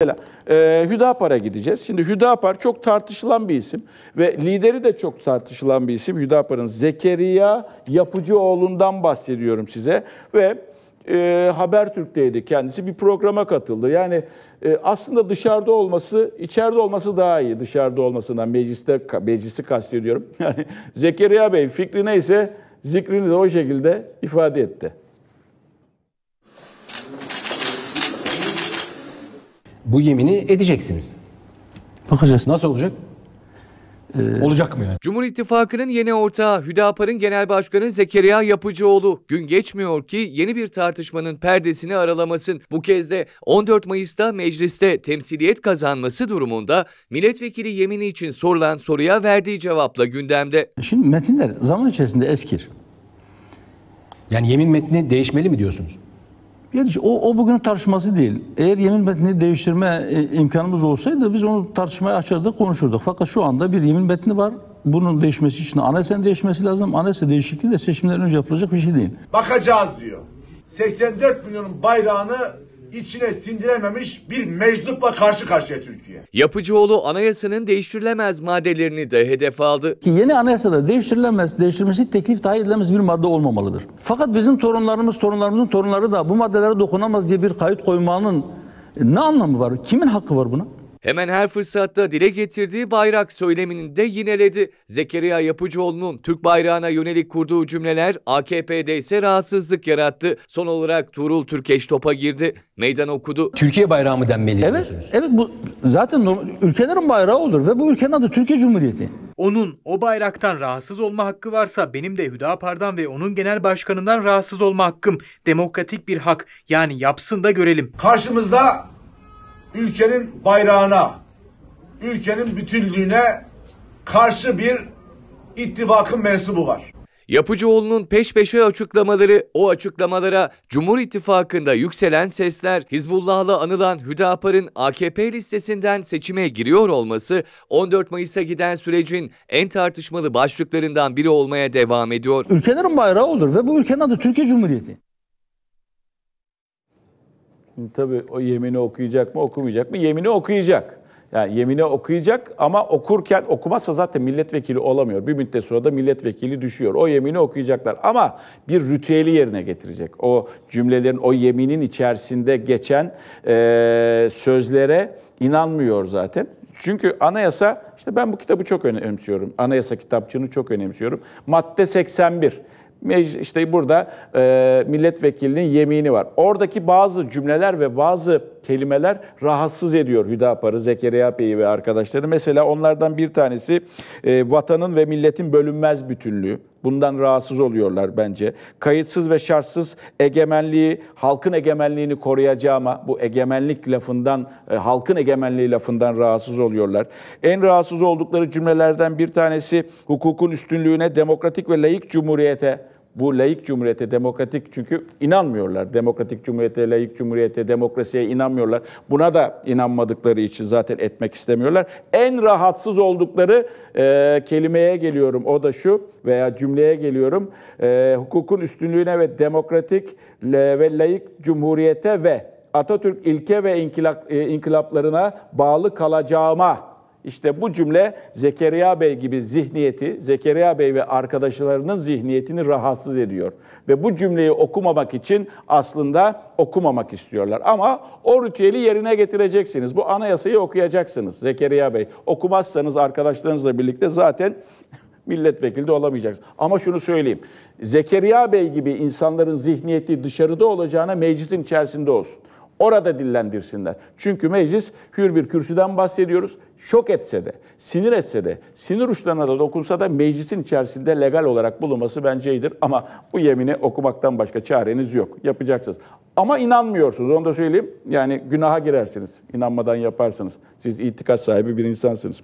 Mesela e, Hüdapar'a gideceğiz. Şimdi Hüdapar çok tartışılan bir isim ve lideri de çok tartışılan bir isim. Hüdapar'ın Zekeriya Yapıcıoğlu'ndan bahsediyorum size ve e, Habertürk'teydi kendisi bir programa katıldı. Yani e, aslında dışarıda olması, içeride olması daha iyi dışarıda olmasından mecliste meclisi kastediyorum. Yani Zekeriya Bey fikri neyse zikrini de o şekilde ifade etti. bu yemini edeceksiniz. Bakacağız. Nasıl olacak? Ee, olacak mı yani? Cumhur İttifakı'nın yeni ortağı Hüdapar'ın genel başkanı Zekeriya Yapıcıoğlu gün geçmiyor ki yeni bir tartışmanın perdesini aralamasın. Bu kez de 14 Mayıs'ta mecliste temsiliyet kazanması durumunda milletvekili yemini için sorulan soruya verdiği cevapla gündemde. E şimdi metinler zaman içerisinde eskir. Yani yemin metni değişmeli mi diyorsunuz? Yani o, o bugünün tartışması değil. Eğer yemin metnini değiştirme e, imkanımız olsaydı biz onu tartışmaya açardık, konuşurduk. Fakat şu anda bir yemin metni var. Bunun değişmesi için anayasanın değişmesi lazım. Anayasa değişikliği de seçimden önce yapılacak bir şey değil. Bakacağız diyor. 84 milyonun bayrağını içine sindirememiş bir meczupla karşı karşıya Türkiye. Yapıcıoğlu anayasanın değiştirilemez maddelerini de hedef aldı. Ki yeni anayasada değiştirilemez, değiştirilmesi teklif dahi edilemez bir madde olmamalıdır. Fakat bizim torunlarımız, torunlarımızın torunları da bu maddelere dokunamaz diye bir kayıt koymanın e, ne anlamı var? Kimin hakkı var buna? Hemen her fırsatta dile getirdiği bayrak söylemini de yineledi. Zekeriya Yapıcıoğlu'nun Türk bayrağına yönelik kurduğu cümleler AKP'de ise rahatsızlık yarattı. Son olarak Tuğrul Türkeş topa girdi. Meydan okudu. Türkiye bayrağı mı denmeli evet, Evet bu zaten normal, ülkelerin bayrağı olur ve bu ülkenin adı Türkiye Cumhuriyeti. Onun o bayraktan rahatsız olma hakkı varsa benim de Hüdapar'dan ve onun genel başkanından rahatsız olma hakkım. Demokratik bir hak. Yani yapsın da görelim. Karşımızda ülkenin bayrağına, ülkenin bütünlüğüne karşı bir ittifakın mensubu var. Yapıcıoğlu'nun peş peşe açıklamaları, o açıklamalara Cumhur İttifakı'nda yükselen sesler, Hizbullah'la anılan Hüdapar'ın AKP listesinden seçime giriyor olması, 14 Mayıs'a giden sürecin en tartışmalı başlıklarından biri olmaya devam ediyor. Ülkelerin bayrağı olur ve bu ülkenin adı Türkiye Cumhuriyeti. Tabii o yemini okuyacak mı okumayacak mı? Yemini okuyacak. Yani yemini okuyacak ama okurken okumazsa zaten milletvekili olamıyor. Bir müddet sonra da milletvekili düşüyor. O yemini okuyacaklar ama bir ritüeli yerine getirecek. O cümlelerin, o yeminin içerisinde geçen e, sözlere inanmıyor zaten. Çünkü anayasa, işte ben bu kitabı çok önemsiyorum. Anayasa kitapçığını çok önemsiyorum. Madde 81 işte burada e, milletvekilinin yemini var. Oradaki bazı cümleler ve bazı kelimeler rahatsız ediyor Hüdapar'ı, Zekeriya Bey'i ve arkadaşları. Mesela onlardan bir tanesi e, vatanın ve milletin bölünmez bütünlüğü. Bundan rahatsız oluyorlar bence. Kayıtsız ve şartsız egemenliği, halkın egemenliğini koruyacağıma bu egemenlik lafından, e, halkın egemenliği lafından rahatsız oluyorlar. En rahatsız oldukları cümlelerden bir tanesi hukukun üstünlüğüne, demokratik ve layık cumhuriyete bu laik cumhuriyete, demokratik çünkü inanmıyorlar. Demokratik cumhuriyete, laik cumhuriyete, demokrasiye inanmıyorlar. Buna da inanmadıkları için zaten etmek istemiyorlar. En rahatsız oldukları e, kelimeye geliyorum. O da şu veya cümleye geliyorum. E, hukukun üstünlüğüne ve demokratik ve laik cumhuriyete ve Atatürk ilke ve inkılap, e, inkılaplarına bağlı kalacağıma işte bu cümle Zekeriya Bey gibi zihniyeti, Zekeriya Bey ve arkadaşlarının zihniyetini rahatsız ediyor. Ve bu cümleyi okumamak için aslında okumamak istiyorlar. Ama o ritüeli yerine getireceksiniz. Bu anayasayı okuyacaksınız Zekeriya Bey. Okumazsanız arkadaşlarınızla birlikte zaten milletvekili de olamayacaksınız. Ama şunu söyleyeyim. Zekeriya Bey gibi insanların zihniyeti dışarıda olacağına meclisin içerisinde olsun. Orada dillendirsinler. Çünkü meclis hür bir kürsüden bahsediyoruz. Şok etse de, sinir etse de, sinir uçlarına da dokunsa da meclisin içerisinde legal olarak bulunması bence iyidir. Ama bu yemini okumaktan başka çareniz yok. Yapacaksınız. Ama inanmıyorsunuz onu da söyleyeyim. Yani günaha girersiniz. İnanmadan yaparsınız. Siz itikat sahibi bir insansınız.